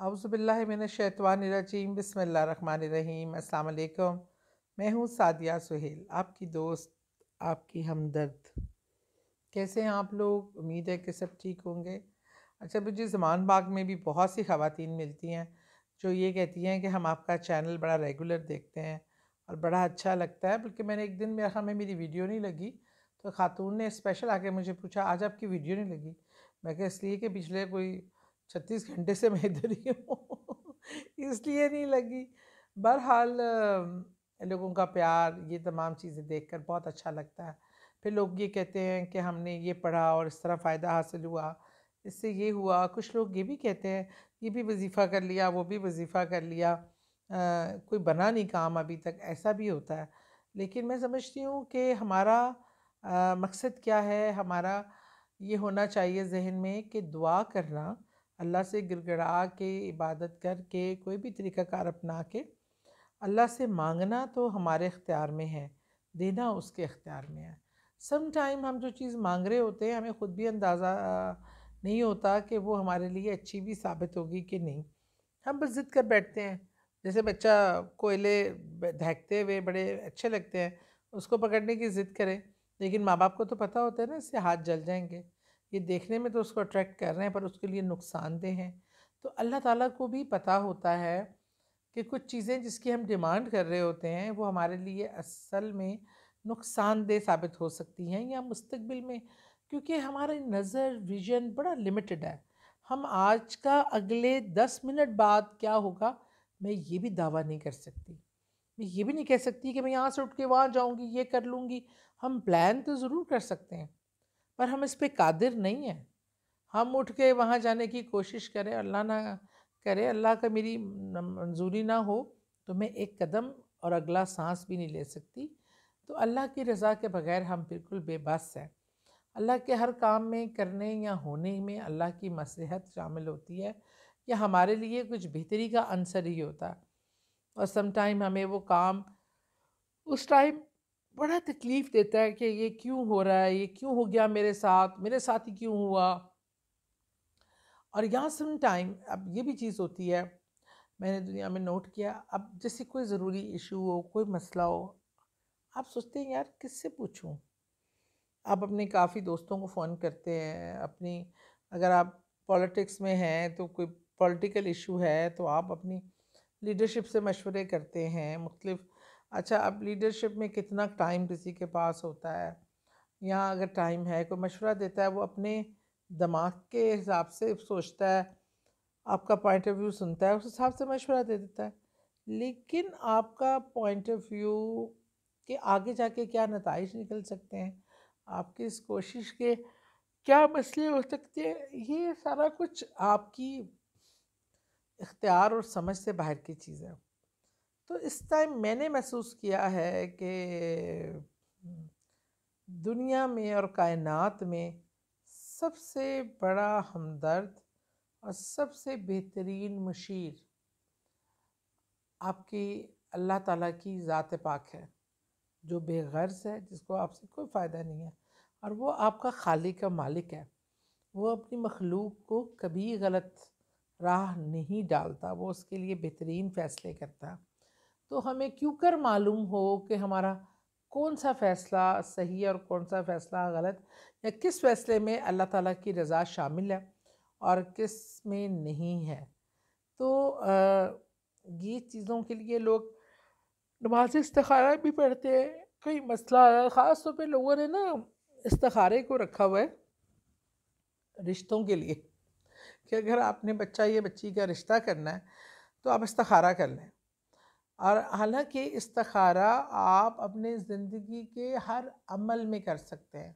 run रहीम अल्लाम मैं हूँ सादिया सुहेल आपकी दोस्त आपकी हमदर्द कैसे हैं आप लोग उम्मीद है कि सब ठीक होंगे अच्छा मुझे ज़मान बाग में भी बहुत सी खातन मिलती हैं जो ये कहती हैं कि हम आपका चैनल बड़ा रेगुलर देखते हैं और बड़ा अच्छा लगता है बल्कि मैंने एक दिन मेरा ख़ा में मेरी वीडियो नहीं लगी तो ख़ातून ने स्पेशल आके मुझे पूछा आज आपकी वीडियो नहीं लगी मैं कह इसलिए कि पिछले कोई छत्तीस घंटे से मैं इधर ही हूँ इसलिए नहीं लगी बहरहाल लोगों का प्यार ये तमाम चीज़ें देखकर बहुत अच्छा लगता है फिर लोग ये कहते हैं कि हमने ये पढ़ा और इस तरह फ़ायदा हासिल हुआ इससे ये हुआ कुछ लोग ये भी कहते हैं ये भी वजीफ़ा कर लिया वो भी वजीफ़ा कर लिया आ, कोई बना नहीं काम अभी तक ऐसा भी होता है लेकिन मैं समझती हूँ कि हमारा आ, मकसद क्या है हमारा ये होना चाहिए जहन में कि दुआ करना अल्लाह से गिड़गड़ा के इबादत करके कोई भी तरीक़ाकार अपना के अल्लाह से मांगना तो हमारे अख्तियार में है देना उसके इख्तियार में है सम टाइम हम जो चीज़ मांग रहे होते हैं हमें ख़ुद भी अंदाज़ा नहीं होता कि वो हमारे लिए अच्छी भी साबित होगी कि नहीं हम बस ज़िद कर बैठते हैं जैसे बच्चा कोयले धहकते हुए बड़े अच्छे लगते हैं उसको पकड़ने की ज़िद करें लेकिन माँ बाप को तो पता होता है ना इससे हाथ जल जाएंगे ये देखने में तो उसको अट्रैक्ट कर रहे हैं पर उसके लिए नुकसानदेह हैं तो अल्लाह ताला को भी पता होता है कि कुछ चीज़ें जिसकी हम डिमांड कर रहे होते हैं वो हमारे लिए असल में नुकसानदेह साबित हो सकती हैं या मुस्तबिल में क्योंकि हमारी नज़र विजन बड़ा लिमिटेड है हम आज का अगले दस मिनट बाद क्या होगा मैं ये भी दावा नहीं कर सकती मैं ये भी नहीं कह सकती कि मैं यहाँ से उठ के वहाँ जाऊँगी ये कर लूँगी हम प्लान तो ज़रूर कर सकते हैं पर हम इस पर कादिर नहीं हैं हम उठ के वहाँ जाने की कोशिश करें अल्लाह ना करे अल्लाह का मेरी मंजूरी ना हो तो मैं एक कदम और अगला सांस भी नहीं ले सकती तो अल्लाह की रज़ा के बग़ैर हम बिल्कुल बेबस हैं अल्लाह के हर काम में करने या होने में अल्लाह की मसलहत शामिल होती है या हमारे लिए कुछ बेहतरी का आंसर ही होता और समटाइम हमें वो काम उस टाइम बड़ा तकलीफ़ देता है कि ये क्यों हो रहा है ये क्यों हो गया मेरे साथ मेरे साथ ही क्यों हुआ और यहाँ सम टाइम अब ये भी चीज़ होती है मैंने दुनिया में नोट किया अब जैसे कोई ज़रूरी इशू हो कोई मसला हो आप सोचते हैं यार किससे पूछूं आप अपने काफ़ी दोस्तों को फ़ोन करते हैं अपनी अगर आप पॉलिटिक्स में हैं तो कोई पॉलिटिकल इशू है तो आप अपनी लीडरशिप से मशवरे करते हैं मुख्तलिफ़ अच्छा अब लीडरशिप में कितना टाइम किसी के पास होता है यहाँ अगर टाइम है कोई मशवरा देता है वो अपने दिमाग के हिसाब से सोचता है आपका पॉइंट ऑफ व्यू सुनता है उस हिसाब से मशवरा दे देता है लेकिन आपका पॉइंट ऑफ व्यू के आगे जाके क्या नतज निकल सकते हैं आपकी इस कोशिश के क्या मसले हो सकते हैं ये सारा कुछ आपकी इख्तियार और समझ से बाहर की चीज़ है तो इस टाइम मैंने महसूस किया है कि हम्म, दुनिया में और कायनात में सबसे बड़ा हमदर्द और सबसे बेहतरीन मशीर आपकी अल्लाह ताला की ज़ात पाक है जो बेगर्ज है जिसको आपसे कोई फ़ायदा नहीं है और वो आपका खाली का मालिक है वो अपनी मखलूक को कभी गलत राह नहीं डालता वो उसके लिए बेहतरीन फ़ैसले करता तो हमें क्यों कर मालूम हो कि हमारा कौन सा फ़ैसला सही है और कौन सा फ़ैसला गलत या किस फ़ैसले में अल्लाह ताला की रज़ा शामिल है और किस में नहीं है तो ये चीज़ों के लिए लोग नमाज इस्तारा भी पढ़ते हैं कई मसला है ख़ास तौर पर लोगों ने ना इस्तारे को रखा हुआ है रिश्तों के लिए कि अगर आपने बच्चा या बच्ची का रिश्ता करना है तो आप इस्तारा कर लें और हालांकि इस्तखारा आप अपने ज़िंदगी के हर अमल में कर सकते हैं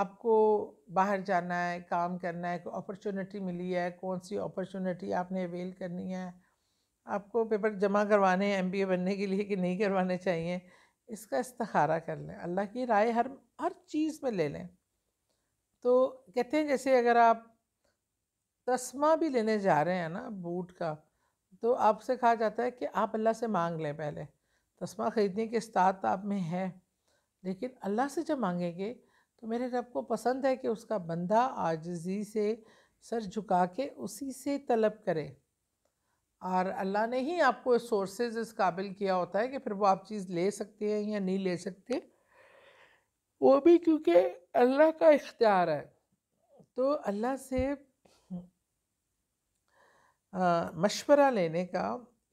आपको बाहर जाना है काम करना है कोई अपॉर्चुनिटी मिली है कौन सी अपॉर्चुनिटी आपने अवेल करनी है आपको पेपर जमा करवाने हैं एम बनने के लिए कि नहीं करवाने चाहिए इसका इस्तारा कर लें अल्लाह की राय हर हर चीज़ में ले लें तो कहते हैं जैसे अगर आप तस्मा भी लेने जा रहे हैं ना बूट का तो आपसे कहा जाता है कि आप अल्लाह से मांग लें पहले तस्मा ख़रीदने की इस्ताद आप में है लेकिन अल्लाह से जब मांगेंगे तो मेरे रब को पसंद है कि उसका बंदा आजजी से सर झुका के उसी से तलब करे और अल्लाह ने ही आपको सोर्सेज इस काबिल किया होता है कि फिर वो आप चीज़ ले सकते हैं या नहीं ले सकते वो भी क्योंकि अल्लाह का इख्तियार है तो अल्लाह से मशवरा लेने का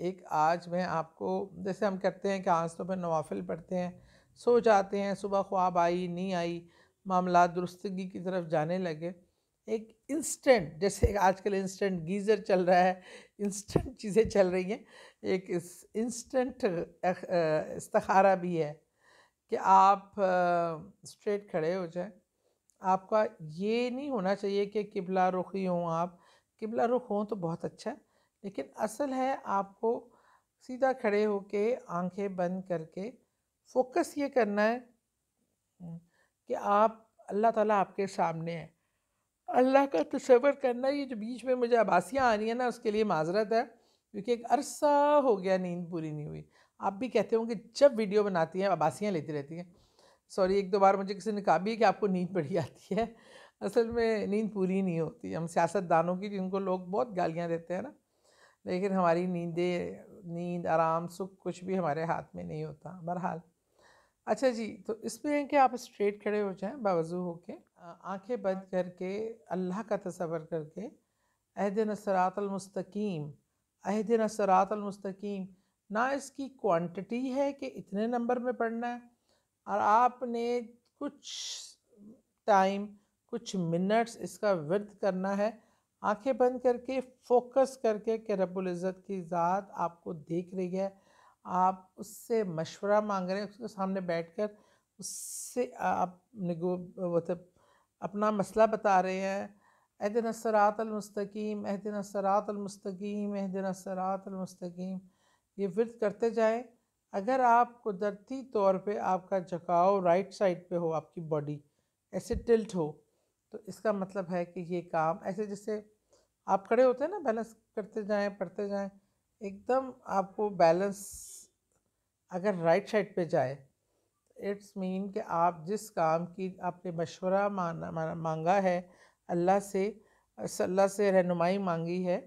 एक आज मैं आपको जैसे हम करते हैं कि आज तो मैं नवाफिल पढ़ते हैं सो जाते हैं सुबह ख्वाब आई नहीं आई मामला दुरुस्तगी की तरफ जाने लगे एक इंस्टेंट जैसे आजकल इंस्टेंट गीज़र चल रहा है इंस्टेंट चीज़ें चल रही हैं एक इस इंस्टेंट इस्तारा भी है कि आप स्ट्रेट खड़े हो जाएं आपका ये नहीं होना चाहिए कि किबला रुखी हों आप किबला रुख हों तो बहुत अच्छा है लेकिन असल है आपको सीधा खड़े होके आंखें बंद करके फोकस ये करना है हम्म, कि आप अल्लाह ताला आपके सामने है अल्लाह का तस्वर करना ये जो बीच में मुझे आबासियाँ आ रही हैं ना उसके लिए माजरत है क्योंकि एक अरसा हो गया नींद पूरी नहीं हुई आप भी कहते होंगे जब वीडियो बनाती हैं आबासियाँ लेती रहती हैं सॉरी एक दो बार मुझे किसी ने कहा भी कि आपको नींद बढ़ी आती है असल में नींद पूरी नहीं होती हम सियासतदानों की जिनको लोग बहुत गालियाँ देते हैं ना लेकिन हमारी नींदें नींद आराम सुख कुछ भी हमारे हाथ में नहीं होता बहरहाल अच्छा जी तो इसमें है कि आप स्ट्रेट खड़े हो जाएं बावजू के आँखें बंद करके अल्लाह का तस्वर करके अहद नसरातलमस्तकीम अहद नसरातलमस्तकीम ना इसकी क्वांटिटी है कि इतने नंबर में पढ़ना है और आपने कुछ टाइम कुछ मिनट्स इसका वर्द करना है आंखें बंद करके फोकस करके कि रब्बुल इज़्ज़त की ज़ात आपको देख रही है आप उससे मशवरा मांग रहे हैं उसके सामने बैठ कर उससे आप निगो मतलब अपना मसला बता रहे हैं अहदिन सरातलमस्तकीम अहदिन सरातलमस्तकीम अहदिन सरातलमस्तकीम ये वर्द करते जाएं अगर आप कुदरती तौर पे आपका झुकाव राइट साइड पे हो आपकी बॉडी ऐसे टिल्ट हो तो इसका मतलब है कि ये काम ऐसे जैसे आप खड़े होते हैं ना बैलेंस करते जाएं पढ़ते जाएं एकदम आपको बैलेंस अगर राइट साइड पे जाए इट्स मीन कि आप जिस काम की आपने मशवरा माना, मांगा है अल्लाह से अल्लाह से रहनुमाई मांगी है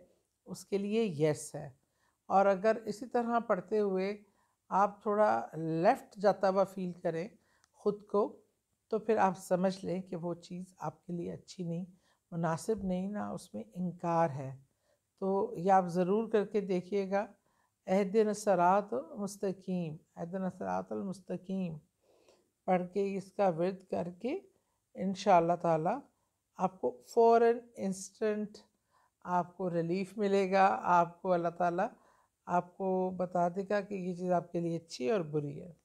उसके लिए यस है और अगर इसी तरह पढ़ते हुए आप थोड़ा लेफ़्ट जाता हुआ फील करें ख़ुद को तो फिर आप समझ लें कि वो चीज़ आपके लिए अच्छी नहीं मुनासिब नहीं ना उसमें इनकार है तो ये आप ज़रूर करके देखिएगा अहद नसरात अहद नसरातमस्तकीम पढ़ के इसका विद करके इन ताला आपको फ़ौर इंस्टेंट आपको रिलीफ मिलेगा आपको अल्लाह ताला आपको बता देगा कि ये चीज़ आपके लिए अच्छी और बुरी है